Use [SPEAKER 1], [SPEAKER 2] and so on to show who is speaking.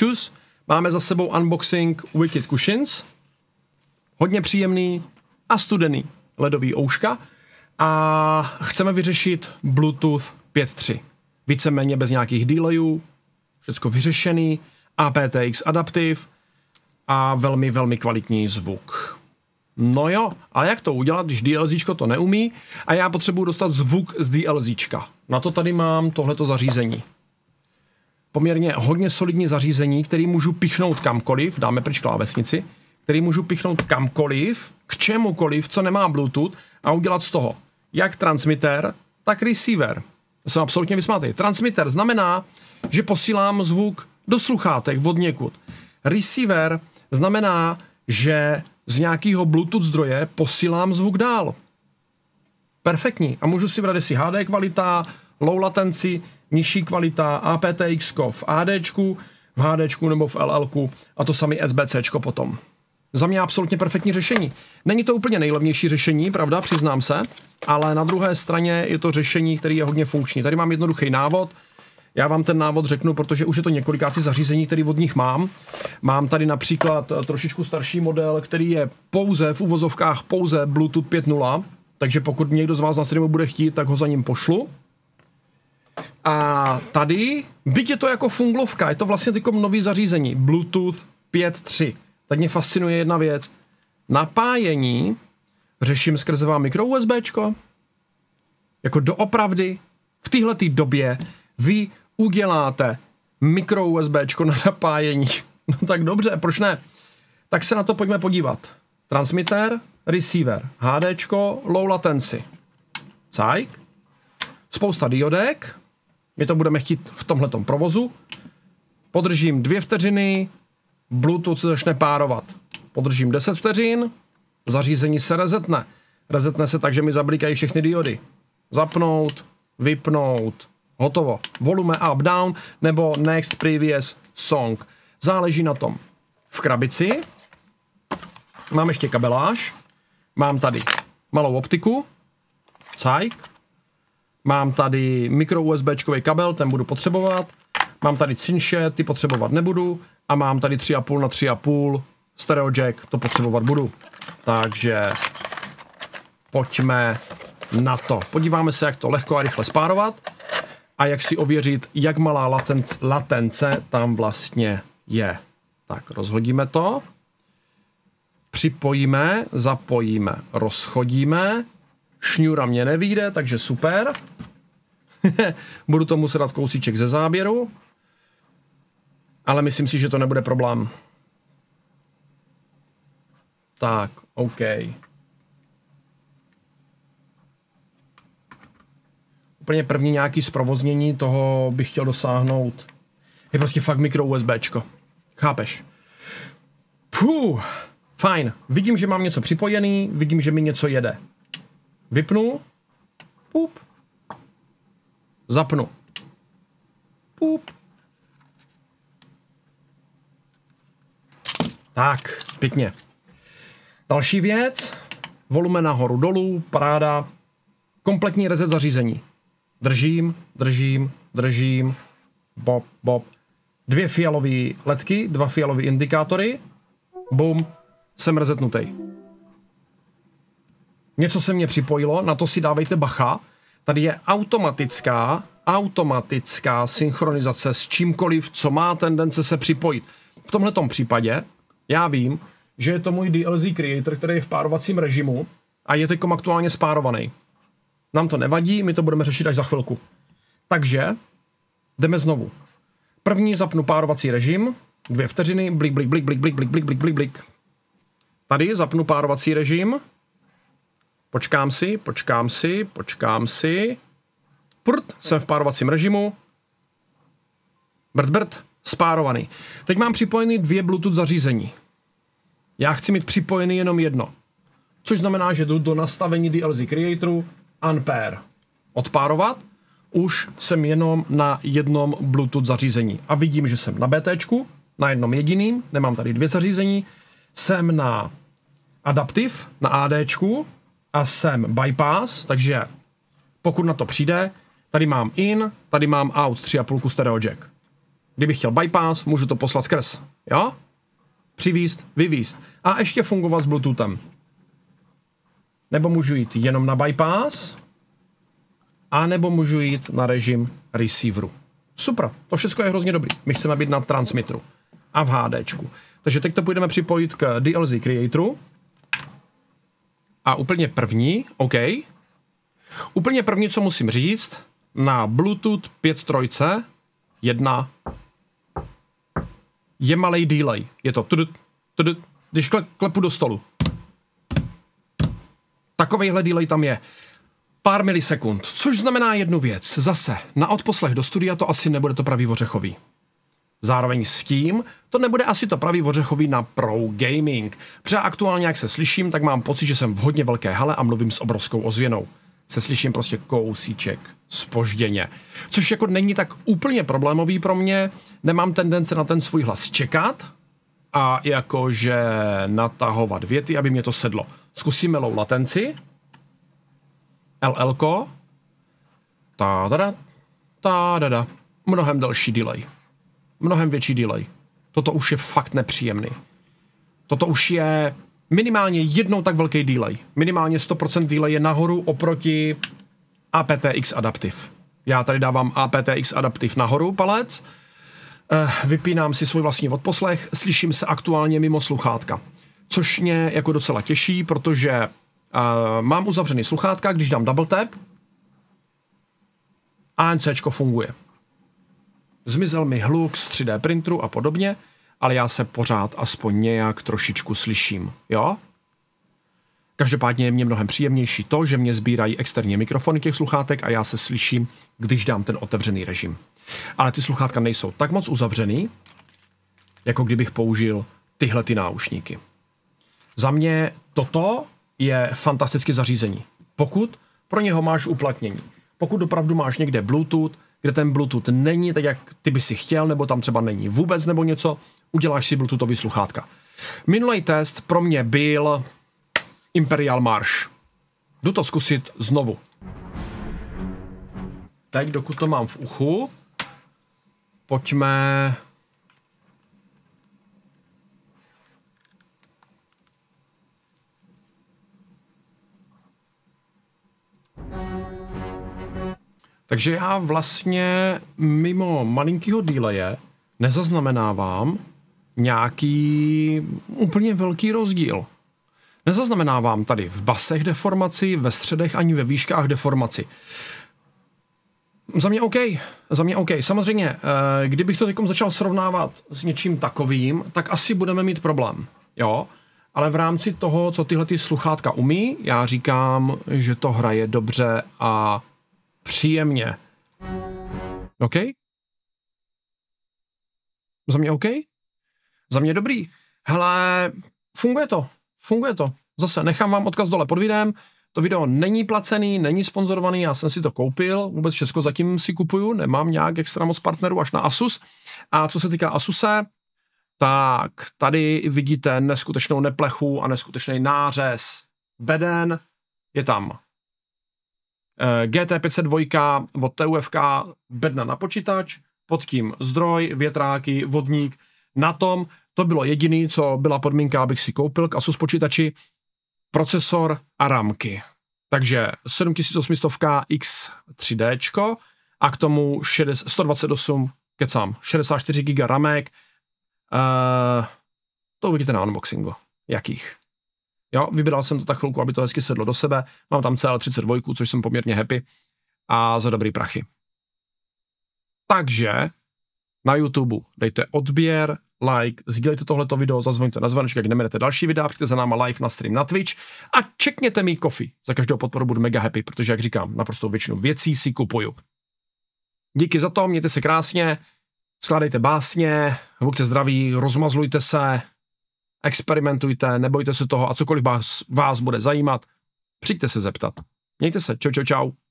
[SPEAKER 1] Čus, máme za sebou unboxing Wicked Cushions. Hodně příjemný a studený ledový ouška. A chceme vyřešit Bluetooth 5.3. Víceméně bez nějakých delayů, všechno vyřešený, aptX adaptiv a velmi, velmi kvalitní zvuk. No jo, ale jak to udělat, když DLZ to neumí a já potřebuji dostat zvuk z DLZ. Na to tady mám tohleto zařízení poměrně hodně solidní zařízení, který můžu pichnout kamkoliv, dáme pryč klávesnici, který můžu pichnout kamkoliv, k čemukoliv, co nemá Bluetooth a udělat z toho jak transmitter, tak receiver. Jsem absolutně vysmátý. Transmitter znamená, že posílám zvuk do sluchátek od někud. Receiver znamená, že z nějakého Bluetooth zdroje posílám zvuk dál. Perfektní. A můžu si vrát, jestli HD kvalita, low latency, nižší kvalita, aptX v AD, v HD nebo v LL a to sami SBC potom. Za mě absolutně perfektní řešení. Není to úplně nejlevnější řešení, pravda, přiznám se, ale na druhé straně je to řešení, které je hodně funkční. Tady mám jednoduchý návod, já vám ten návod řeknu, protože už je to několikátý zařízení, který od nich mám. Mám tady například eh, trošičku starší model, který je pouze v uvozovkách pouze Bluetooth 5.0, takže pokud někdo z vás na streamu bude chtít, tak ho za ním pošlu. A tady, byť je to jako funglovka, je to vlastně takové nový zařízení, Bluetooth 5.3. Tak mě fascinuje jedna věc. Napájení řeším skrze vám mikro USBčko, jako doopravdy v téhle době vy uděláte mikro USBčko na napájení. No tak dobře, proč ne? Tak se na to pojďme podívat. Transmitter, receiver, HDčko, low latency. Cajk. Spousta diodek, my to budeme chtít v tomhle provozu. Podržím dvě vteřiny, Bluetooth se začne párovat. Podržím 10 vteřin, zařízení se rezetne. Rezetne se tak, že mi zablikají všechny diody. Zapnout, vypnout, hotovo. Volume up, down, nebo next, previous, song. Záleží na tom. V krabici mám ještě kabeláž, mám tady malou optiku, cajk, Mám tady mikro USB kabel, ten budu potřebovat. Mám tady cinše, ty potřebovat nebudu. A mám tady 3,5 na 3,5 stereo jack, to potřebovat budu. Takže pojďme na to. Podíváme se, jak to lehko a rychle spárovat a jak si ověřit, jak malá latence, latence tam vlastně je. Tak rozhodíme to, připojíme, zapojíme, rozchodíme, Šňůra mě nevíde, takže super. Budu to muset dát kousíček ze záběru. Ale myslím si, že to nebude problém. Tak, OK. Úplně první nějaký zprovoznění toho bych chtěl dosáhnout. Je prostě fakt mikro USBčko. Chápeš? Puh, fajn. Vidím, že mám něco připojený, vidím, že mi něco jede. Vypnu. Pup. Zapnu. Pup. Tak, pěkně. Další věc, volume nahoru dolů, paráda, kompletní rezet zařízení. Držím, držím, držím, bob, bob. Dvě fialové letky, dva fialové indikátory, bum, jsem rezetnutý. Něco se mně připojilo, na to si dávejte bacha. Tady je automatická, automatická synchronizace s čímkoliv, co má tendence se připojit. V tomhle případě já vím, že je to můj DLZ creator, který je v párovacím režimu a je teď aktuálně spárovaný. Nám to nevadí, my to budeme řešit až za chvilku. Takže jdeme znovu. První zapnu párovací režim, dvě vteřiny, blik, blik, blik, blik, blik, blik, blik, blik, blik. Tady zapnu párovací režim, Počkám si, počkám si, počkám si. Prd, jsem v párovacím režimu. Brd, brd, spárovaný. Teď mám připojeny dvě Bluetooth zařízení. Já chci mít připojený jenom jedno. Což znamená, že jdu do nastavení DLZ Creatoru Unpair. Odpárovat. Už jsem jenom na jednom Bluetooth zařízení. A vidím, že jsem na BT, na jednom jediným, nemám tady dvě zařízení. Jsem na Adaptiv, na AD, a sem bypass, takže pokud na to přijde, tady mám in, tady mám out 3,5 stereo jack. Kdybych chtěl bypass, můžu to poslat skrz, jo? Přivíst, vyvíst a ještě fungovat s Bluetoothem. Nebo můžu jít jenom na bypass, a nebo můžu jít na režim receiveru. Super, to všechno je hrozně dobrý. My chceme být na transmitteru a v HDčku. Takže teď to půjdeme připojit k DLZ Creatoru, a úplně první, OK. Úplně první, co musím říct, na Bluetooth 5.3 jedna je malý delay. Je to tudu, tudu, když kle, klepu do stolu. Takovejhle delay tam je. Pár milisekund, což znamená jednu věc. Zase, na odposlech do studia to asi nebude to pravý ořechový. Zároveň s tím, to nebude asi to pravý ořechový na pro gaming. Protože aktuálně, jak se slyším, tak mám pocit, že jsem v hodně velké hale a mluvím s obrovskou ozvěnou. Se slyším prostě kousíček spožděně. Což jako není tak úplně problémový pro mě, nemám tendence na ten svůj hlas čekat a jakože natahovat věty, aby mě to sedlo. Zkusíme low latenci. LLko. Ta da da. Ta da da. Mnohem delší delay mnohem větší delay. Toto už je fakt nepříjemný. Toto už je minimálně jednou tak velký delay. Minimálně 100% delay je nahoru oproti APTX Adaptive. Já tady dávám APTX Adaptive nahoru palec, eh, vypínám si svůj vlastní odposlech, slyším se aktuálně mimo sluchátka. Což mě jako docela těší, protože Uh, mám uzavřený sluchátka, když dám double tap, ANCčko funguje. Zmizel mi hluk z 3D printru a podobně, ale já se pořád aspoň nějak trošičku slyším, jo? Každopádně je mě mnohem příjemnější to, že mě sbírají externí mikrofony těch sluchátek a já se slyším, když dám ten otevřený režim. Ale ty sluchátka nejsou tak moc uzavřený, jako kdybych použil tyhle ty náušníky. Za mě toto je fantastické zařízení, pokud pro něho máš uplatnění. Pokud opravdu máš někde Bluetooth, kde ten Bluetooth není tak, jak ty by si chtěl, nebo tam třeba není vůbec nebo něco, uděláš si Bluetoothový sluchátka. Minulý test pro mě byl Imperial Marsh. Jdu to zkusit znovu. Teď, dokud to mám v uchu, pojďme Takže já vlastně mimo malinkýho díleje nezaznamenávám nějaký úplně velký rozdíl. Nezaznamenávám tady v basech deformaci, ve středech ani ve výškách deformaci. Za mě OK, za mě OK. Samozřejmě, eh, kdybych to teď začal srovnávat s něčím takovým, tak asi budeme mít problém, jo? Ale v rámci toho, co tyhle ty sluchátka umí, já říkám, že to hraje dobře a příjemně. OK? Za mě OK? Za mě dobrý. Hele, funguje to. Funguje to. Zase nechám vám odkaz dole pod videem. To video není placený, není sponzorovaný, já jsem si to koupil, vůbec Česko zatím si kupuju, nemám nějak extra moc partnerů až na Asus. A co se týká Asuse, tak tady vidíte neskutečnou neplechu a neskutečný nářez beden. Je tam Eh, GT 502 od TUFK, bedna na počítač, pod tím zdroj, větráky, vodník. Na tom to bylo jediné, co byla podmínka, abych si koupil k Asus počítači, procesor a ramky. Takže 7800 X 3D a k tomu 6, 128, kecám, 64 GB ramek. Uh, to uvidíte na unboxingu. Jakých? Jo, vybral jsem to tak chvilku, aby to hezky sedlo do sebe. Mám tam CL32, což jsem poměrně happy a za dobrý prachy. Takže na YouTube dejte odběr, like, sdílejte tohleto video, zazvoňte na zvoneček, jak nemenete další videa, přijďte za náma live na stream na Twitch a čekněte mi kofi. Za každou podporu budu mega happy, protože jak říkám, naprosto většinu věcí si kupuju. Díky za to, mějte se krásně, skládejte básně, buďte zdraví, rozmazlujte se, experimentujte, nebojte se toho a cokoliv vás, vás bude zajímat, přijďte se zeptat. Mějte se, čau, čau, čau.